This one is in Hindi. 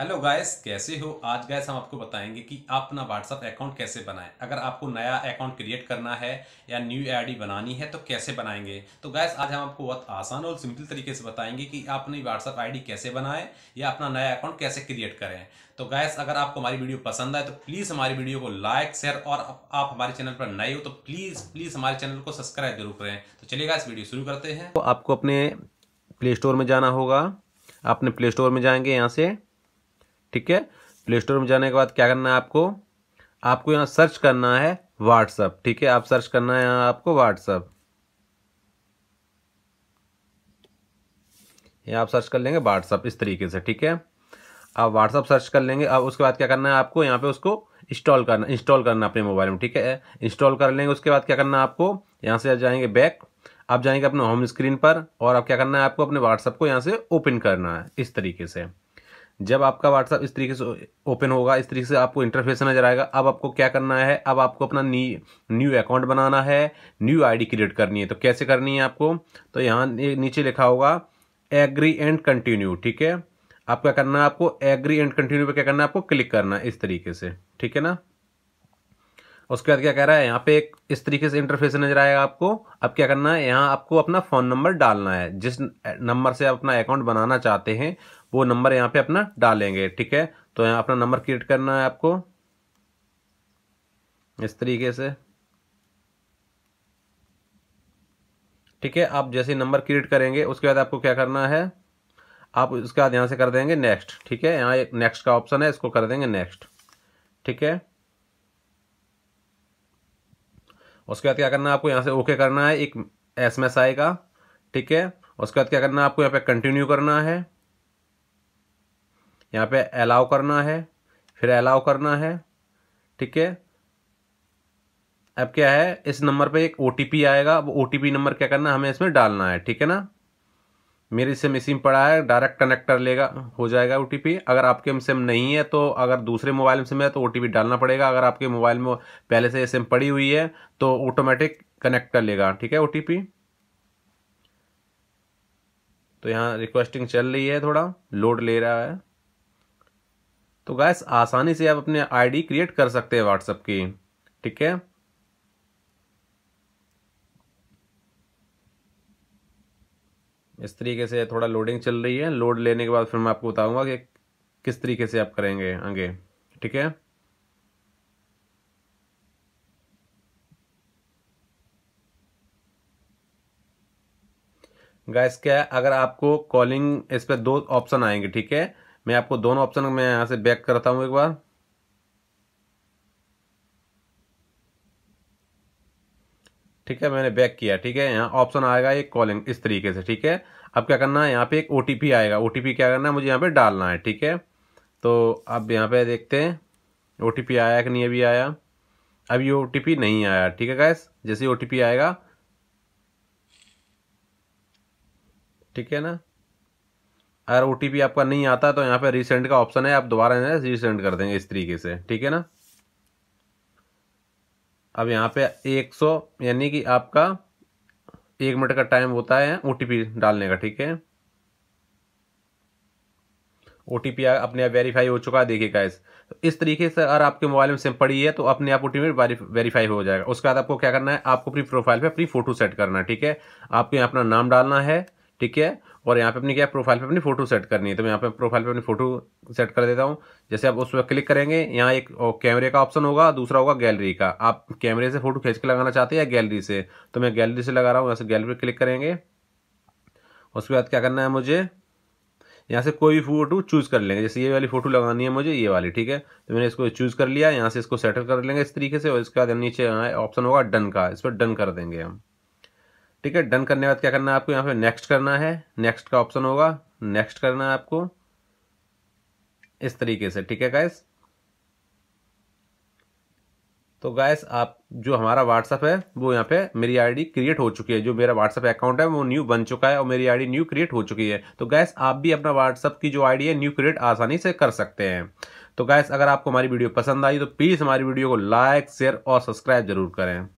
हेलो गाइस कैसे हो आज गैस हम आपको बताएंगे कि आप अपना व्हाट्सअप अकाउंट कैसे बनाएं अगर आपको नया अकाउंट क्रिएट करना है या न्यू आईडी बनानी है तो कैसे बनाएंगे तो गैस आज हम आपको बहुत आसान और सिंपल तरीके से बताएंगे कि आप अपनी व्हाट्सअप आईडी कैसे बनाएं या अपना नया अकाउंट कैसे क्रिएट करें तो गैस अगर आपको हमारी वीडियो पसंद आए तो प्लीज़ हमारी वीडियो को लाइक शेयर और आप हमारे चैनल पर नए हो तो प्लीज़ प्लीज़ हमारे चैनल को सब्सक्राइब जरूर करें तो चलिएगा इस वीडियो शुरू करते हैं तो आपको अपने प्ले स्टोर में जाना होगा अपने प्ले स्टोर में जाएंगे यहाँ से ठीक है प्ले स्टोर में जाने के बाद क्या करना है आपको आपको यहाँ सर्च करना है व्हाट्सअप ठीक है आप सर्च करना है यहाँ आपको व्हाट्सअप यहाँ आप सर्च कर लेंगे व्हाट्सअप इस तरीके से ठीक है आप व्हाट्सअप सर्च कर लेंगे अब उसके बाद क्या करना है आपको यहाँ पे उसको इंस्टॉल करना इंस्टॉल करना अपने मोबाइल में ठीक है इंस्टॉल कर लेंगे उसके बाद क्या करना है आपको यहाँ से जाएंगे बैक आप जाएंगे अपने होम स्क्रीन पर और अब क्या करना है आपको अपने व्हाट्सअप को यहाँ से ओपन करना है इस तरीके से जब आपका व्हाट्सअप इस तरीके से ओपन होगा इस तरीके से आपको इंटरफेस नजर आएगा अब आपको क्या करना है अब आपको अपना न्यू अकाउंट बनाना है न्यू आईडी क्रिएट करनी है तो कैसे करनी है आपको तो यहाँ नीचे लिखा होगा एग्री एंड कंटिन्यू ठीक है आप क्या करना है आपको एग्री एंड कंटिन्यू पर क्या करना है आपको क्लिक करना है इस तरीके से ठीक है ना उसके बाद क्या कह रहा है यहाँ पे एक इस तरीके से इंटरफेस नजर आएगा आपको अब क्या करना है यहाँ आपको अपना फ़ोन नंबर डालना है जिस नंबर से आप अपना अकाउंट बनाना चाहते हैं वो नंबर यहाँ पे अपना डालेंगे ठीक है तो यहाँ अपना नंबर क्रिएट करना है आपको इस तरीके से ठीक है आप जैसे नंबर क्रिएट करेंगे उसके बाद आपको क्या करना है आप उसके बाद यहाँ से कर देंगे नेक्स्ट ठीक है यहाँ एक नेक्स्ट का ऑप्शन है इसको कर देंगे नेक्स्ट ठीक है उसके बाद क्या करना है आपको यहाँ से ओके करना है एक एस एम एस आएगा ठीक है उसके बाद क्या करना है आपको यहाँ पे कंटिन्यू करना है यहाँ पे अलाउ करना है फिर अलाउ करना है ठीक है अब क्या है इस नंबर पे एक ओ आएगा अब ओ नंबर क्या करना है हमें इसमें डालना है ठीक है ना मेरी सिम इसी में पड़ा है डायरेक्ट कनेक्टर लेगा हो जाएगा ओ अगर आपके में सिम नहीं है तो अगर दूसरे मोबाइल में सिम है तो ओ डालना पड़ेगा अगर आपके मोबाइल में पहले से सिम पड़ी हुई है तो ऑटोमेटिक कनेक्ट कर लेगा ठीक है ओ तो यहाँ रिक्वेस्टिंग चल रही है थोड़ा लोड ले रहा है तो गैस आसानी से आप अपने आईडी क्रिएट कर सकते हैं व्हाट्सएप की ठीक है इस तरीके से थोड़ा लोडिंग चल रही है लोड लेने के बाद फिर मैं आपको बताऊंगा कि किस तरीके से आप करेंगे आगे ठीक है गैस क्या है अगर आपको कॉलिंग इस पर दो ऑप्शन आएंगे ठीक है मैं आपको दोनों ऑप्शन में यहाँ से बैक करता हूँ एक बार ठीक है मैंने बैक किया ठीक है यहाँ ऑप्शन आएगा एक कॉलिंग इस तरीके से ठीक है अब क्या करना है यहाँ पे एक ओ आएगा ओ क्या करना है मुझे यहाँ पे डालना है ठीक है तो अब यहाँ पे देखते हैं ओ आया कि नहीं अभी आया अभी ओ नहीं आया ठीक है गैस जैसे ओ आएगा ठीक है ना अगर ओ आपका नहीं आता तो यहाँ पे रीसेंड का ऑप्शन है आप दोबारा इन्हें कर देंगे इस तरीके से ठीक है ना अब यहाँ पे 100 यानी कि आपका एक मिनट का टाइम होता है ओ डालने का ठीक है ओ टी पी अपने आप वेरीफाई हो चुका है देखिए गाइस तो इस तरीके से अगर आपके मोबाइल में सिम पड़ी है तो अपने आप ओ टी वेरीफाई हो जाएगा उसके बाद आपको क्या करना है आपको अपनी प्रोफाइल पे अपनी फोटो सेट करना है ठीक है आपको यहाँ अपना नाम डालना है ठीक है और यहाँ पे अपनी क्या प्रोफाइल पे अपनी फोटो सेट करनी है तो मैं यहाँ पे प्रोफाइल पे अपनी फोटो सेट कर देता हूँ जैसे आप उस पर क्लिक करेंगे यहाँ एक कैमरे का ऑप्शन होगा दूसरा होगा गैलरी का आप कैमरे से फोटो खींच के लगाना चाहते हैं या गैलरी से तो मैं गैलरी से लगा रहा हूँ यहाँ से गैलरी पर क्लिक करेंगे उसके बाद क्या करना है मुझे यहाँ से कोई भी फोटो चूज़ कर लेंगे जैसे ये वाली फोटो लगानी है मुझे ये वाली ठीक है तो मैंने इसको चूज़ कर लिया यहाँ से इसको सेटल कर लेंगे इस तरीके से और इसके बाद नीचे ऑप्शन होगा डन का इस पर डन कर देंगे हम ठीक है डन करने के बाद क्या करना है आपको यहाँ पे नेक्स्ट करना है नेक्स्ट का ऑप्शन होगा नेक्स्ट करना है आपको इस तरीके से ठीक है गाइस तो गाइस आप जो हमारा व्हाट्सअप है वो यहाँ पे मेरी आईडी क्रिएट हो चुकी है जो मेरा व्हाट्सअप अकाउंट है वो न्यू बन चुका है और मेरी आईडी न्यू क्रिएट हो चुकी है तो गाइस आप भी अपना व्हाट्सअप की जो आईडी है न्यू क्रिएट आसानी से कर सकते हैं तो गाइस अगर आपको हमारी वीडियो पसंद आई तो प्लीज़ हमारी वीडियो को लाइक शेयर और सब्सक्राइब जरूर करें